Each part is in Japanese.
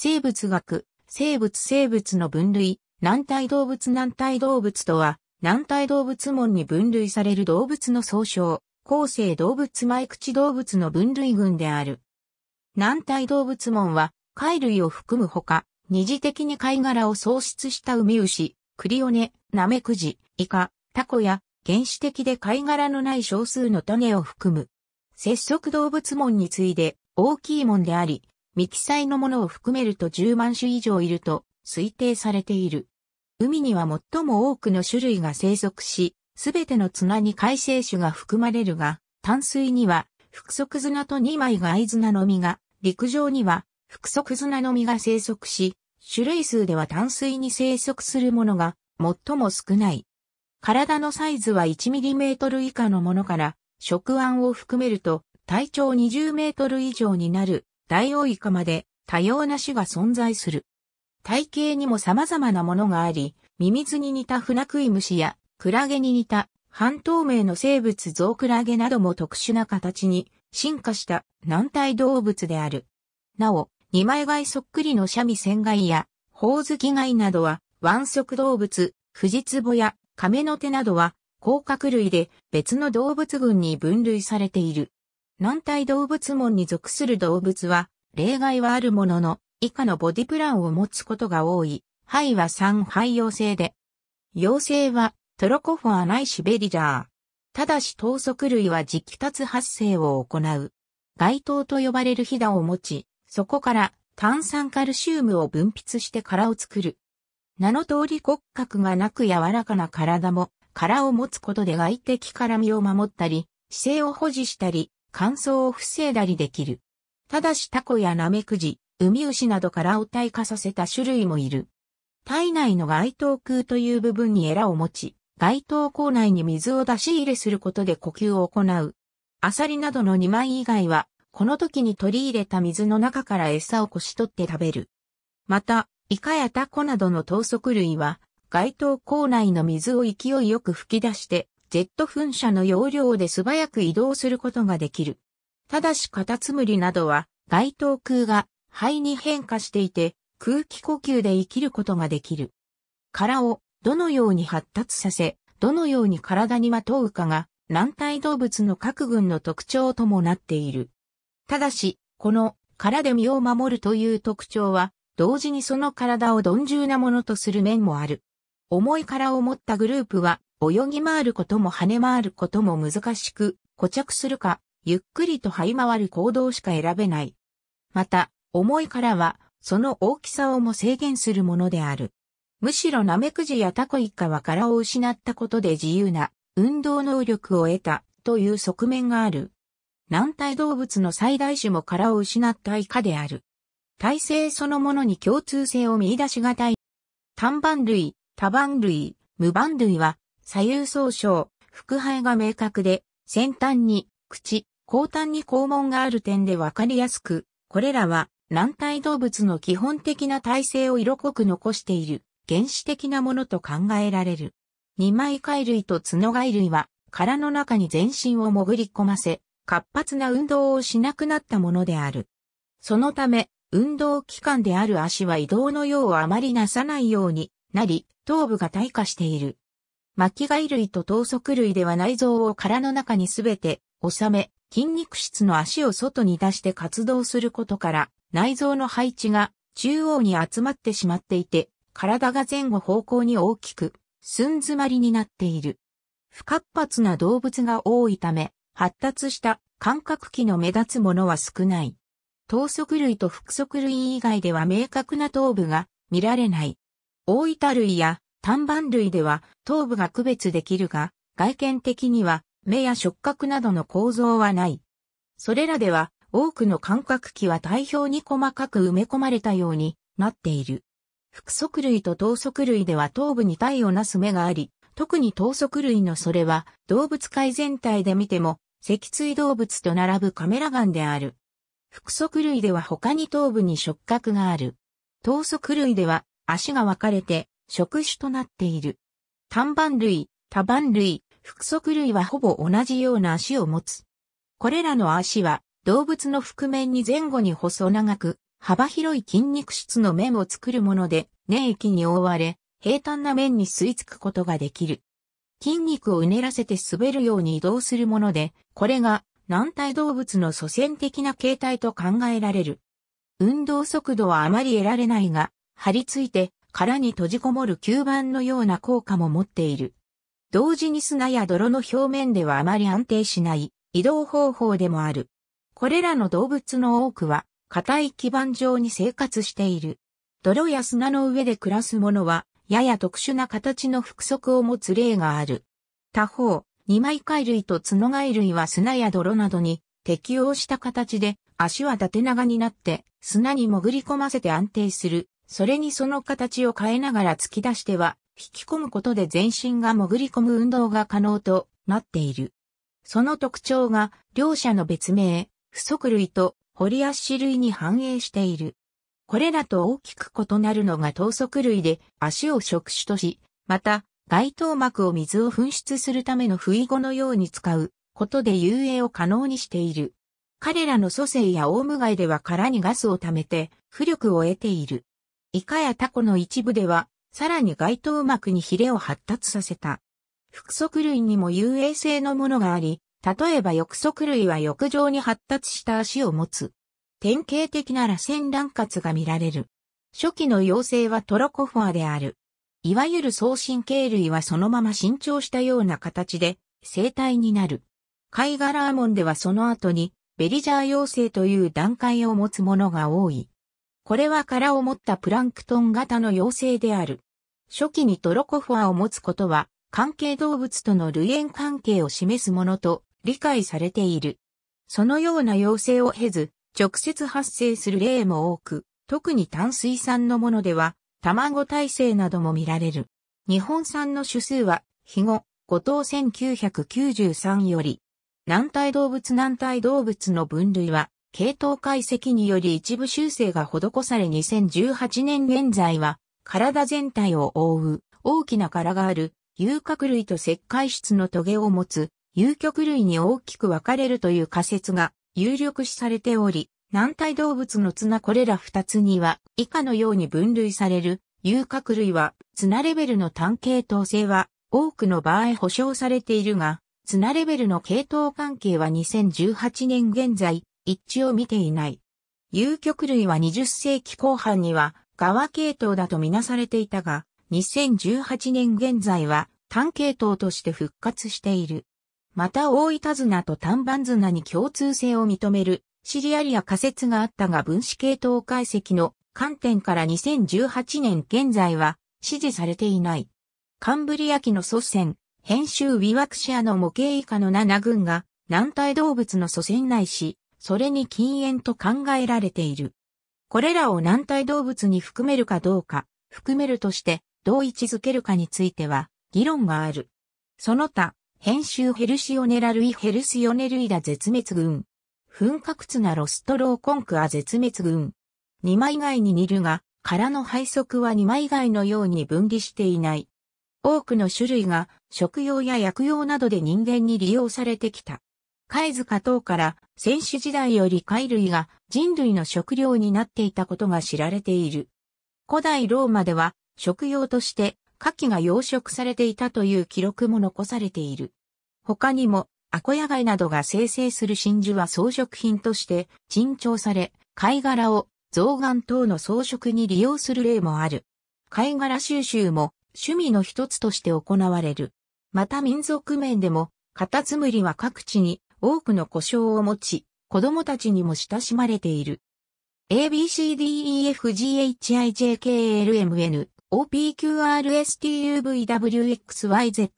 生物学、生物生物の分類、軟体動物軟体動物とは、軟体動物門に分類される動物の総称、後世動物前口動物の分類群である。軟体動物門は、貝類を含むほか、二次的に貝殻を喪失したウミウシ、クリオネ、ナメクジ、イカ、タコや、原始的で貝殻のない少数の種を含む。接触動物門に次いで大きい門であり、未記載のものを含めると10万種以上いると推定されている。海には最も多くの種類が生息し、すべての綱に海生種が含まれるが、淡水には、複足綱と2枚が藍綱の実が、陸上には、複足綱の実が生息し、種類数では淡水に生息するものが、最も少ない。体のサイズは 1mm 以下のものから、食腕を含めると、体長2 0メートル以上になるダイオウイカまで多様な種が存在する。体型にも様々なものがあり、ミミズに似たフナクイムシやクラゲに似た半透明の生物ゾウクラゲなども特殊な形に進化した軟体動物である。なお、二枚貝そっくりのシャミセンガイやホオズキガイなどは腕足動物、フジツボやカメノテなどは甲殻類で別の動物群に分類されている。軟体動物門に属する動物は、例外はあるものの、以下のボディプランを持つことが多い。肺は3肺陽性で。陽性はトロコフォアないしベリジャー。ただし等速類は直達発生を行う。外灯と呼ばれるひだを持ち、そこから炭酸カルシウムを分泌して殻を作る。名の通り骨格がなく柔らかな体も、殻を持つことで外敵から身を守ったり、姿勢を保持したり、乾燥を防いだりできる。ただしタコやナメクジ、ウミウシなどからを退化させた種類もいる。体内の外頭腔という部分にエラを持ち、外頭口内に水を出し入れすることで呼吸を行う。アサリなどの2枚以外は、この時に取り入れた水の中から餌をこし取って食べる。また、イカやタコなどの等速類は、外頭口内の水を勢いよく吹き出して、ジェット噴射の容量で素早く移動することができる。ただしカタツムリなどは外頭空が肺に変化していて空気呼吸で生きることができる。殻をどのように発達させ、どのように体にまとうかが軟体動物の各群の特徴ともなっている。ただし、この殻で身を守るという特徴は、同時にその体を鈍重なものとする面もある。重い殻を持ったグループは泳ぎ回ることも跳ね回ることも難しく、固着するか、ゆっくりと這い回る行動しか選べない。また、重いからは、その大きさをも制限するものである。むしろナメクジやタコイカは殻を失ったことで自由な運動能力を得たという側面がある。軟体動物の最大種も殻を失ったイカである。体性そのものに共通性を見出しがたい。単板類、多板類、無板類は左右総称、腹背が明確で、先端に、口、後端に肛門がある点でわかりやすく、これらは軟体動物の基本的な体制を色濃く残している原始的なものと考えられる。二枚貝類と角貝類は殻の中に全身を潜り込ませ、活発な運動をしなくなったものである。そのため、運動器官である足は移動の用をあまりなさないようになり、頭部が退化している。巻貝類と等足類では内臓を殻の中にすべて収め、筋肉質の足を外に出して活動することから、内臓の配置が中央に集まってしまっていて、体が前後方向に大きく、寸詰まりになっている。不活発な動物が多いため、発達した感覚器の目立つものは少ない。等足類と複足類以外では明確な頭部が見られない。大分類や単板類では頭部が区別できるが、外見的には目や触覚などの構造はない。それらでは多くの感覚器は体表に細かく埋め込まれたようになっている。腹足類と頭足類では頭部に体をなす目があり、特に頭足類のそれは動物界全体で見ても脊椎動物と並ぶカメラガンである。腹足類では他に頭部に触覚がある。頭足類では足が分かれて触手となっている。単板類、多板類、複足類はほぼ同じような足を持つ。これらの足は動物の腹面に前後に細長く幅広い筋肉質の面を作るもので粘液に覆われ平坦な面に吸い付くことができる。筋肉をうねらせて滑るように移動するもので、これが軟体動物の祖先的な形態と考えられる。運動速度はあまり得られないが、張り付いて殻に閉じこもる吸盤のような効果も持っている。同時に砂や泥の表面ではあまり安定しない移動方法でもある。これらの動物の多くは硬い基盤上に生活している。泥や砂の上で暮らすものはやや特殊な形の複足を持つ例がある。他方、二枚貝類と角貝類は砂や泥などに適応した形で足は縦長になって砂に潜り込ませて安定するそれにその形を変えながら突き出しては、引き込むことで全身が潜り込む運動が可能となっている。その特徴が、両者の別名、不足類と掘り足類に反映している。これらと大きく異なるのが等足類で足を触手とし、また、外頭膜を水を噴出するための不意語のように使うことで遊泳を可能にしている。彼らの蘇生やオウムガイでは殻にガスを溜めて浮力を得ている。イカやタコの一部では、さらに外頭膜にヒレを発達させた。複足類にも遊泳性のものがあり、例えば翼足類は翼状に発達した足を持つ。典型的な螺旋乱滑が見られる。初期の妖精はトロコフォアである。いわゆる送信系類はそのまま伸長したような形で生体になる。貝殻アモンではその後にベリジャー妖精という段階を持つものが多い。これは殻を持ったプランクトン型の妖精である。初期にトロコフォアを持つことは、関係動物との類縁関係を示すものと理解されている。そのような要請を経ず、直接発生する例も多く、特に淡水産のものでは、卵耐性なども見られる。日本産の種数は、肥後、後藤1993より、軟体動物軟体動物の分類は、系統解析により一部修正が施され2018年現在は、体全体を覆う大きな殻がある、有角類と石灰質の棘を持つ、有極類に大きく分かれるという仮説が有力視されており、軟体動物の綱これら二つには以下のように分類される、有角類は綱レベルの単系統性は多くの場合保証されているが、綱レベルの系統関係は2018年現在、一致を見ていない。有極類は20世紀後半には、側系統だとみなされていたが、2018年現在は単系統として復活している。また大分綱と単板綱に共通性を認めるシリアリア仮説があったが分子系統解析の観点から2018年現在は支持されていない。カンブリア紀の祖先、編集ウィワクシアの模型以下の7群が軟体動物の祖先内し、それに禁煙と考えられている。これらを軟体動物に含めるかどうか、含めるとしてどう位置づけるかについては議論がある。その他、編集ヘルシオネラ類ヘルシオネ類だ絶滅群。噴火靴なロストローコンクア絶滅群。二枚外に似るが、殻の配足は二枚外のように分離していない。多くの種類が食用や薬用などで人間に利用されてきた。貝塚等から先史時代より貝類が人類の食料になっていたことが知られている。古代ローマでは食用として牡蠣が養殖されていたという記録も残されている。他にもアコヤ貝などが生成する真珠は装飾品として珍重され、貝殻を象眼等の装飾に利用する例もある。貝殻収集も趣味の一つとして行われる。また民族面でも、カタツムリは各地に多くの故障を持ち、子供たちにも親しまれている。ABCDEFGHIJKLMN OPQRSTUVWXYZ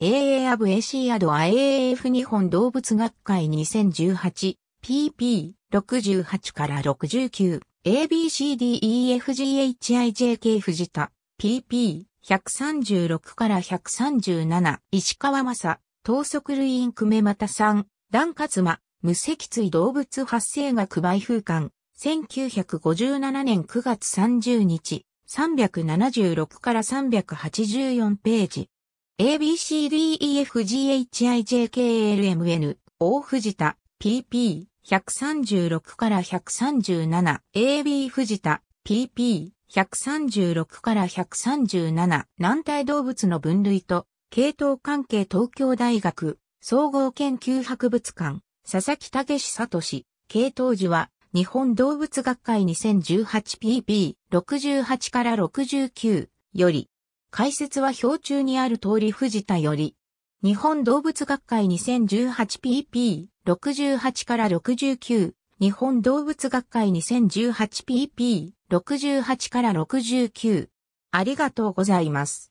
AA a ブ AC アド IAF 日本動物学会 2018PP68 から 69ABCDEFGHIJK 藤田 PP136 から137石川正等速類インクメマタさん段活間、無脊椎動物発生学梅風館、1957年9月30日、376から384ページ。ABCDEFGHIJKLMN、大藤田、PP、136から137、AB 藤田、PP、136から137、軟体動物の分類と、系統関係東京大学、総合研究博物館、佐々木武里聡、系統時は、日本動物学会 2018pp68 から69より、解説は表中にある通り藤田より、日本動物学会 2018pp68 から69日本動物学会 2018pp68 から69ありがとうございます。